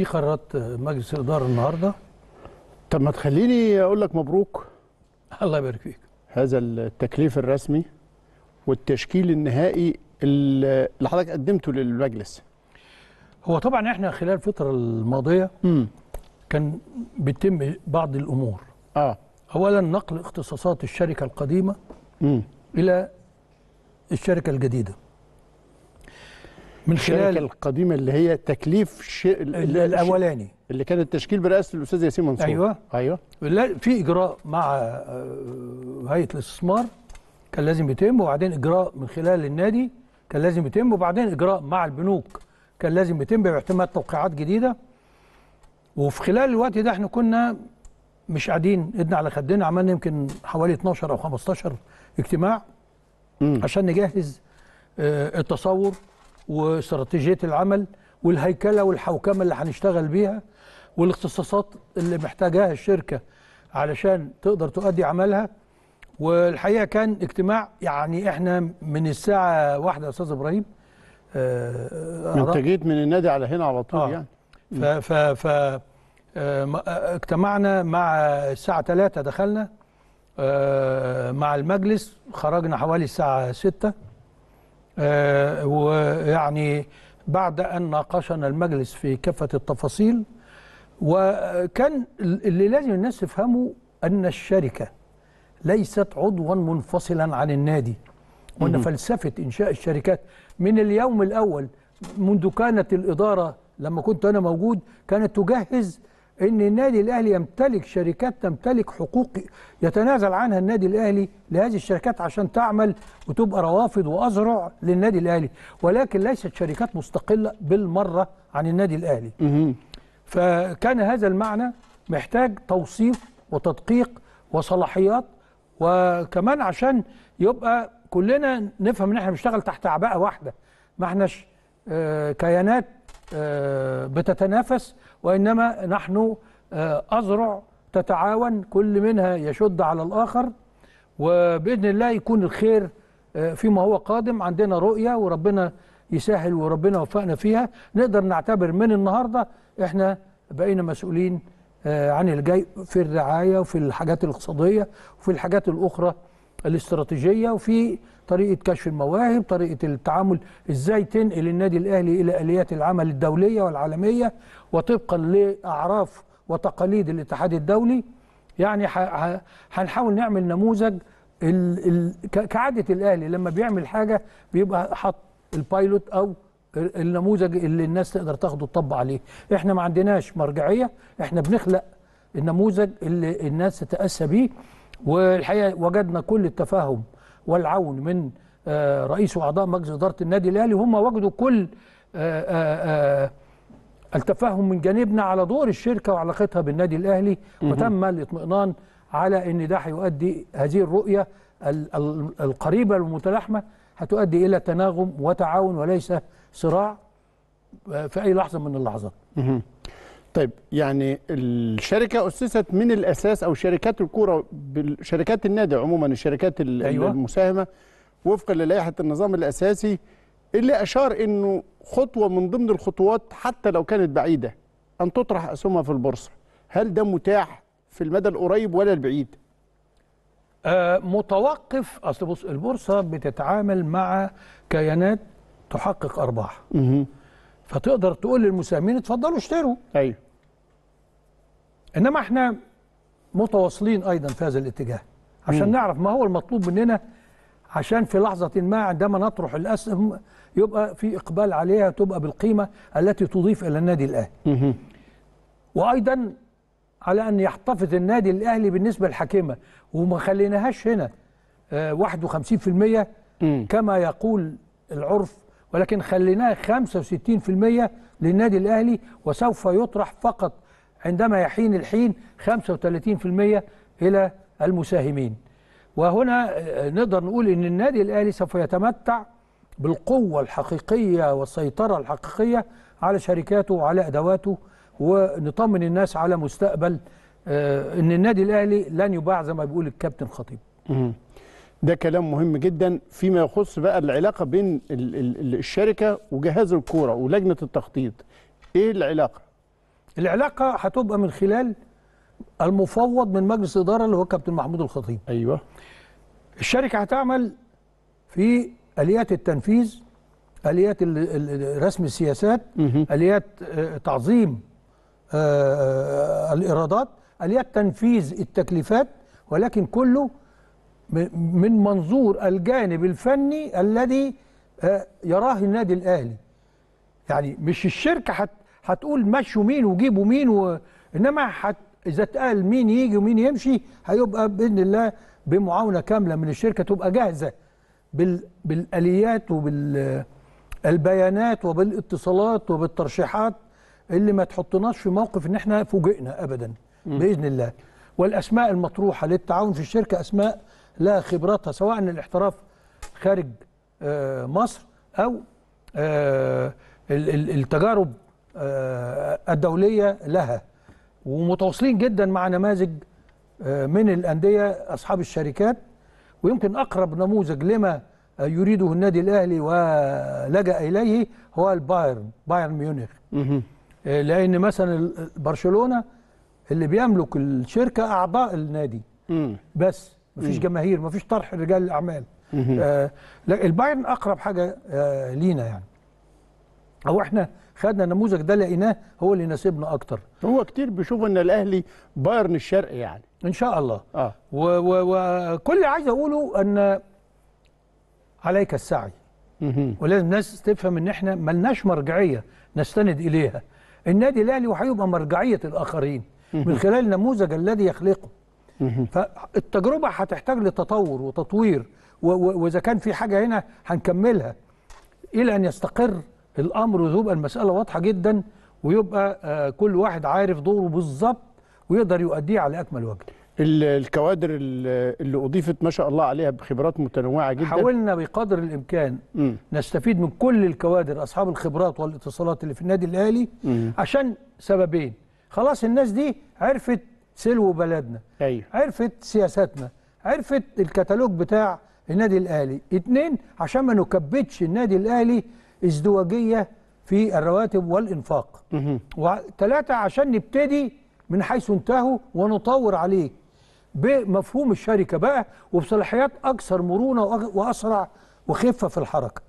دي قرارات مجلس الاداره النهارده طب ما تخليني اقول لك مبروك الله يبارك فيك هذا التكليف الرسمي والتشكيل النهائي اللي حضرتك قدمته للمجلس هو طبعا احنا خلال الفتره الماضيه م. كان بيتم بعض الامور اه اولا نقل اختصاصات الشركه القديمه م. الى الشركه الجديده من خلال القديمه اللي هي تكليف الشيء الاولاني اللي كان التشكيل برئاسه الاستاذ ياسين منصور ايوه ايوه لا في اجراء مع آه، هيئه الاستثمار كان لازم يتم وبعدين اجراء من خلال النادي كان لازم يتم وبعدين اجراء مع البنوك كان لازم يتم باعتماد توقيعات جديده وفي خلال الوقت ده احنا كنا مش قاعدين ايدنا على خدنا عملنا يمكن حوالي 12 او 15 اجتماع عشان نجهز آه، التصور واستراتيجيه العمل والهيكله والحوكمه اللي هنشتغل بيها والاختصاصات اللي محتاجاها الشركه علشان تقدر تؤدي عملها والحقيقه كان اجتماع يعني احنا من الساعه واحدة يا استاذ ابراهيم آه، انت جيت من النادي على هنا على طول آه. يعني ف ف ف اجتمعنا مع الساعه 3 دخلنا آه، مع المجلس خرجنا حوالي الساعه 6 آه، ويعني بعد أن ناقشنا المجلس في كافة التفاصيل وكان اللي لازم الناس تفهمه أن الشركة ليست عضوا منفصلا عن النادي وأن فلسفة إنشاء الشركات من اليوم الأول منذ كانت الإدارة لما كنت أنا موجود كانت تجهز ان النادي الاهلي يمتلك شركات تمتلك حقوق يتنازل عنها النادي الاهلي لهذه الشركات عشان تعمل وتبقى روافد واذرع للنادي الاهلي ولكن ليست شركات مستقله بالمره عن النادي الاهلي فكان هذا المعنى محتاج توصيف وتدقيق وصلاحيات وكمان عشان يبقى كلنا نفهم ان احنا بنشتغل تحت عباءه واحده ما احناش آه، كيانات آه، بتتنافس وإنما نحن آه، أزرع تتعاون كل منها يشد على الآخر وبإذن الله يكون الخير آه، فيما هو قادم عندنا رؤية وربنا يسهل وربنا وفقنا فيها نقدر نعتبر من النهاردة إحنا بقينا مسؤولين عن الجاي في الرعاية وفي الحاجات الاقتصادية وفي الحاجات الأخرى الاستراتيجيه وفي طريقه كشف المواهب طريقه التعامل ازاي تنقل النادي الاهلي الى اليات العمل الدوليه والعالميه وطبقا لاعراف وتقاليد الاتحاد الدولي يعني هنحاول نعمل نموذج ال ال كعاده الاهلي لما بيعمل حاجه بيبقى حط البايلوت او النموذج اللي الناس تقدر تاخده تطبق عليه احنا ما عندناش مرجعيه احنا بنخلق النموذج اللي الناس تتاسى بيه والحقيقه وجدنا كل التفاهم والعون من آه، رئيس واعضاء مجلس اداره النادي الاهلي هم وجدوا كل آه، آه، التفاهم من جانبنا على دور الشركه وعلاقتها بالنادي الاهلي وتم الاطمئنان على ان ده هيؤدي هذه الرؤيه القريبه المتلاحمه هتؤدي الى تناغم وتعاون وليس صراع في اي لحظه من اللحظات طيب يعني الشركه اسست من الاساس او شركات الكوره شركات النادي عموما الشركات أيوة. المساهمه وفقا للائحه النظام الاساسي اللي اشار انه خطوه من ضمن الخطوات حتى لو كانت بعيده ان تطرح اسهمها في البورصه هل ده متاح في المدى القريب ولا البعيد آه متوقف اصل بص البورصه بتتعامل مع كيانات تحقق ارباح فتقدر تقول للمساهمين اتفضلوا اشتروا ايوه انما احنا متواصلين ايضا في هذا الاتجاه عشان مم. نعرف ما هو المطلوب مننا عشان في لحظة ما عندما نطرح الأسهم يبقى في إقبال عليها تبقى بالقيمة التي تضيف إلى النادي الأهلي وأيضا على أن يحتفظ النادي الأهلي بالنسبة الحكيمة وما خليناهاش هنا 51% آه، كما يقول العرف ولكن خليناه 65% للنادي الأهلي وسوف يطرح فقط عندما يحين الحين 35% إلى المساهمين وهنا آه، نقدر نقول أن النادي الأهلي سوف يتمتع بالقوة الحقيقية والسيطرة الحقيقية على شركاته وعلى أدواته ونطمن الناس على مستقبل آه، أن النادي الأهلي لن يباع زي ما بيقول الكابتن خطيب ده كلام مهم جدا فيما يخص بقى العلاقه بين ال ال الشركه وجهاز الكوره ولجنه التخطيط ايه العلاقه العلاقه هتبقى من خلال المفوض من مجلس الاداره اللي هو كابتن محمود الخطيب ايوه الشركه هتعمل في اليات التنفيذ اليات رسم السياسات اليات آه، تعظيم آه، آه، الايرادات اليات تنفيذ التكليفات ولكن كله من منظور الجانب الفني الذي آه، يراه النادي الاهلي يعني مش الشركه حت هتقول مشوا مين وجيبوا مين و... انما حت اذا اتقال مين يجي ومين يمشي هيبقى باذن الله بمعاونه كامله من الشركه تبقى جاهزه بال... بالاليات وبالبيانات وبالاتصالات وبالترشيحات اللي ما تحطناش في موقف ان احنا فوجئنا ابدا باذن الله والاسماء المطروحه للتعاون في الشركه اسماء لها خبراتها سواء الاحتراف خارج آه، مصر أو آه، التجارب آه، الدولية لها ومتواصلين جدا مع نماذج من الأندية أصحاب الشركات ويمكن أقرب نموذج لما يريده النادي الأهلي ولجأ إليه هو البايرن بايرن ميونخ لأن مثلا برشلونة اللي بيملك الشركة أعضاء النادي بس مفيش جماهير مفيش طرح رجال الاعمال آه البايرن اقرب حاجه آه لينا يعني او احنا خدنا النموذج ده لقيناه هو اللي يناسبنا اكتر هو كتير بيشوف ان الاهلي بايرن الشرق يعني ان شاء الله اه وكل اللي عايز اقوله ان عليك السعي ولازم الناس تفهم ان احنا ملناش مرجعيه نستند اليها النادي الاهلي وهيبقى مرجعيه الاخرين من خلال النموذج الذي يخلقه فالتجربه هتحتاج لتطور وتطوير واذا كان في حاجه هنا هنكملها الى ان يستقر الامر وتبقى المساله واضحه جدا ويبقى آه، كل واحد عارف دوره بالظبط ويقدر يؤديه على اكمل وجه الكوادر اللي اضيفت ما شاء الله عليها بخبرات متنوعه جدا حاولنا بقدر الامكان م. نستفيد من كل الكوادر اصحاب الخبرات والاتصالات اللي في النادي الاهلي عشان سببين خلاص الناس دي عرفت سلو بلدنا أيوه. عرفت سياساتنا عرفت الكتالوج بتاع النادي الاهلي اتنين عشان ما نكبتش النادي الاهلي ازدواجيه في الرواتب والانفاق وثلاثه عشان نبتدي من حيث انتهوا ونطور عليه بمفهوم الشركه بقى وبصلاحيات اكثر مرونه واسرع وخفه في الحركه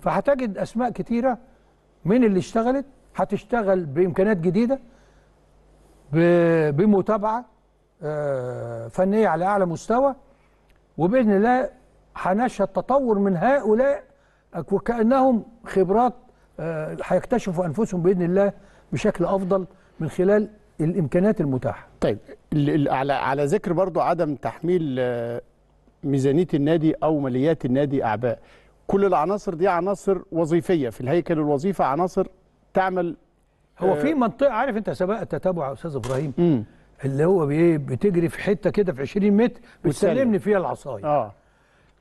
فهتجد اسماء كتيره من اللي اشتغلت هتشتغل بامكانيات جديده بمتابعة آه، فنية على أعلى مستوى وبإذن الله هنشهد تطور من هؤلاء وكأنهم خبرات آه، هيكتشفوا أنفسهم بإذن الله بشكل أفضل من خلال الإمكانات المتاحة طيب على على ذكر برضو عدم تحميل آه، ميزانية النادي أو ماليات النادي أعباء كل العناصر دي عناصر وظيفية في الهيكل الوظيفة عناصر تعمل هو آه. في منطقه عارف انت سباق التتابع يا استاذ ابراهيم مم. اللي هو بايه بتجري في حته كده في 20 متر بتسلمني فيها العصايه اه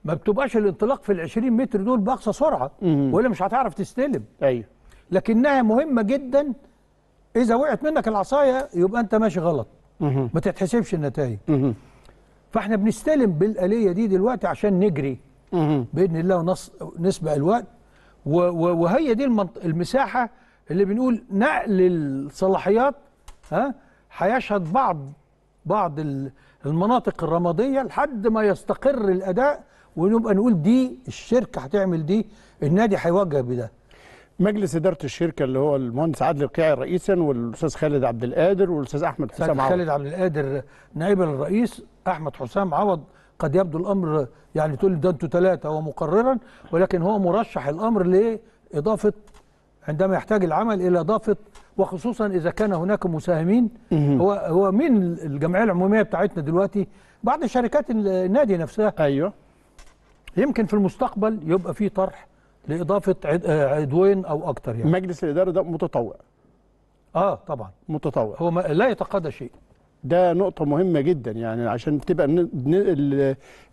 ما بتبقاش الانطلاق في ال 20 متر دول باقصى سرعه ولا مش هتعرف تستلم ايوه لكنها مهمه جدا اذا وقعت منك العصايه يبقى انت ماشي غلط مم. ما تتحسبش النتائج فاحنا بنستلم بالاليه دي دلوقتي عشان نجري مم. باذن الله ونسبق الوقت وهي دي المساحه اللي بنقول نقل الصلاحيات ها هيشهد بعض بعض المناطق الرماديه لحد ما يستقر الاداء ونبقى نقول دي الشركه هتعمل دي النادي هيواجه بده مجلس اداره الشركه اللي هو المهندس عادل القيعي رئيسا والاستاذ خالد عبد القادر والاستاذ احمد حسام عوض خالد عبد القادر نائب الرئيس احمد حسام عوض قد يبدو الامر يعني تقول ده انتوا ثلاثه هو مقررا ولكن هو مرشح الامر لاضافه عندما يحتاج العمل إلى ضافة وخصوصا إذا كان هناك مساهمين هو هو من الجمعية العمومية بتاعتنا دلوقتي بعض شركات النادي نفسها أيوه يمكن في المستقبل يبقى في طرح لإضافة آه، عضوين أو اكثر يعني مجلس الإدارة ده متطوع اه طبعا متطوع هو ما لا يتقاضى شيء ده نقطة مهمة جدا يعني عشان تبقى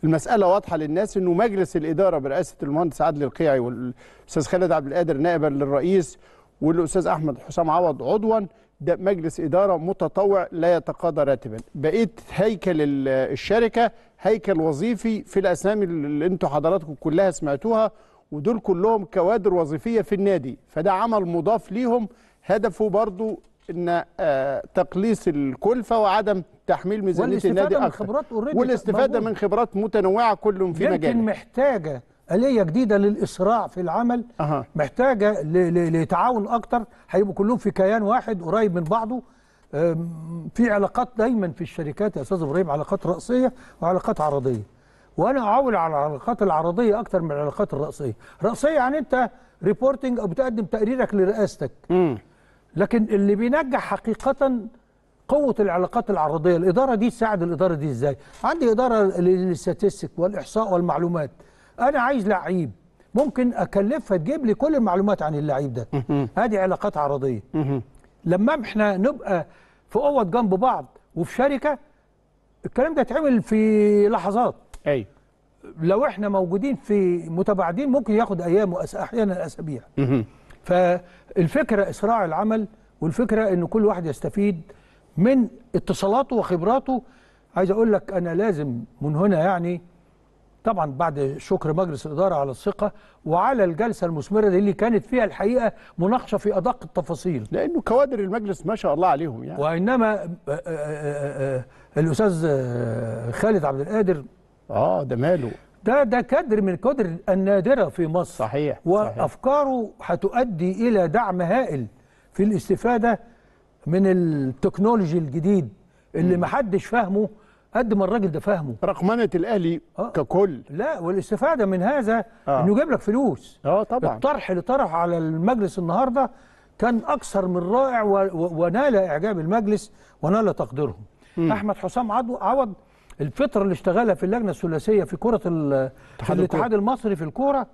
المسألة واضحة للناس إنه مجلس الإدارة برئاسة المهندس عدلي القيعي والأستاذ خالد عبد القادر نائبا للرئيس والأستاذ أحمد حسام عوض عضوا ده مجلس إدارة متطوع لا يتقاضى راتبا بقيت هيكل الشركة هيكل وظيفي في الأسامي اللي أنتوا حضراتكم كلها سمعتوها ودول كلهم كوادر وظيفية في النادي فده عمل مضاف ليهم هدفه برضو ان آه، تقليص الكلفه وعدم تحميل ميزانيه النادي من اكثر خبرات والاستفاده من خبرات متنوعه كل في مجال يمكن محتاجه آلية جديدة للإسراع في العمل أه. محتاجة لتعاون أكتر هيبقوا كلهم في كيان واحد قريب من بعضه في علاقات دايما في الشركات يا أستاذ إبراهيم علاقات رأسية وعلاقات عرضية وأنا أعول على العلاقات العرضية أكتر من العلاقات الرأسية رأسية يعني أنت ريبورتنج أو بتقدم تقريرك لرئاستك م. لكن اللي بينجح حقيقة قوة العلاقات العرضية الإدارة دي تساعد الإدارة دي إزاي عندي إدارة للستاتستيك والإحصاء والمعلومات أنا عايز لعيب ممكن أكلفها تجيب لي كل المعلومات عن اللعيب ده هذه علاقات عرضية لما احنا نبقى في قوة جنب بعض وفي شركة الكلام ده تعمل في لحظات أي لو احنا موجودين في متباعدين ممكن ياخد أيام وأحيانا أسابيع فالفكرة إسراع العمل والفكرة أن كل واحد يستفيد من اتصالاته وخبراته عايز أقول لك أنا لازم من هنا يعني طبعا بعد شكر مجلس الإدارة على الثقة وعلى الجلسة المثمرة دي اللي كانت فيها الحقيقة مناقشة في أدق التفاصيل لأنه كوادر المجلس ما شاء الله عليهم يعني وإنما آه، آه، آه، الأستاذ خالد عبد القادر آه ده ماله ده ده كادر من كادر النادره في مصر صحيح وافكاره هتؤدي الى دعم هائل في الاستفاده من التكنولوجي الجديد اللي ما حدش فاهمه قد ما الراجل ده فاهمه رقمنه الاهلي آه. ككل لا والاستفاده من هذا آه. انه يجيب لك فلوس اه طبعا الطرح اللي طرحه على المجلس النهارده كان اكثر من رائع ونال اعجاب المجلس ونال تقديرهم احمد حسام عوض الفتره اللي اشتغلها في اللجنه الثلاثيه في كره في الاتحاد المصري في الكوره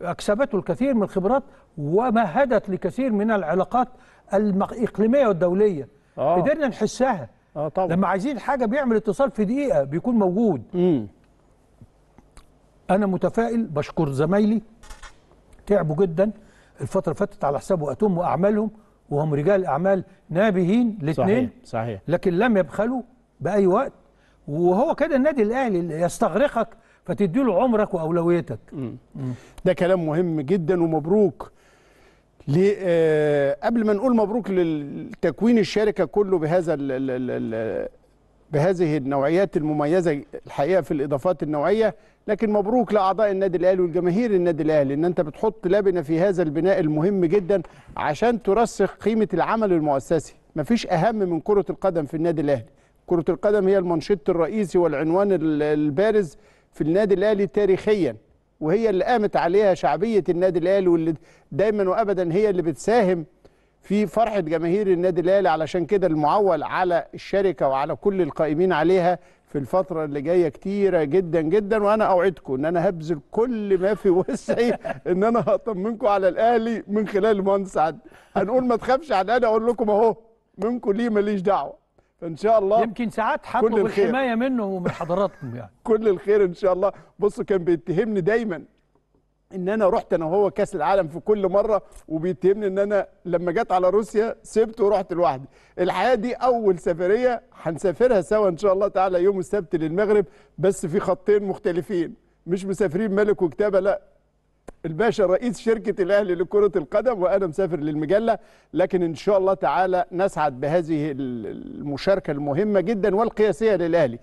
اكسبته الكثير من الخبرات ومهدت لكثير من العلاقات الاقليميه والدوليه آه. قدرنا نحسها آه طبعا. لما عايزين حاجه بيعمل اتصال في دقيقه بيكون موجود مم. انا متفائل بشكر زمايلي تعبوا جدا الفتره فاتت على حساب وقتهم واعمالهم وهم رجال اعمال نابهين الاثنين صحيح. صحيح لكن لم يبخلوا باي وقت وهو كده النادي الاهلي يستغرقك فتدي له عمرك واولويتك ده كلام مهم جدا ومبروك ل آه، قبل ما نقول مبروك لتكوين الشركه كله بهذا الـ الـ الـ بهذه النوعيات المميزه الحقيقه في الاضافات النوعيه لكن مبروك لاعضاء النادي الاهلي والجماهير النادي الاهلي ان انت بتحط لبنه في هذا البناء المهم جدا عشان ترسخ قيمه العمل المؤسسي مفيش اهم من كره القدم في النادي الاهلي كرة القدم هي المنشط الرئيسي والعنوان البارز في النادي الاهلي تاريخيا وهي اللي قامت عليها شعبيه النادي الاهلي واللي دايما وابدا هي اللي بتساهم في فرحه جماهير النادي الاهلي علشان كده المعول على الشركه وعلى كل القائمين عليها في الفتره اللي جايه كتيره جدا جدا وانا اوعدكم ان انا هبذل كل ما في وسعي ان انا هطمنكم على الاهلي من خلال المهندس عدلي هنقول ما تخافش على الاهلي اقول لكم اهو منكم ليه ماليش دعوه فان شاء الله يمكن ساعات حبوا الحمايه منه ومن حضراتكم يعني كل الخير ان شاء الله بصوا كان بيتهمني دايما ان انا رحت انا وهو كاس العالم في كل مره وبيتهمني ان انا لما جت على روسيا سبت ورحت لوحدي الحقيقه دي اول سفريه هنسافرها سوا ان شاء الله تعالى يوم السبت للمغرب بس في خطين مختلفين مش مسافرين ملك وكتابه لا الباشا رئيس شركة الأهلي لكرة القدم وأنا مسافر للمجلة لكن إن شاء الله تعالى نسعد بهذه المشاركة المهمة جدا والقياسية للأهلي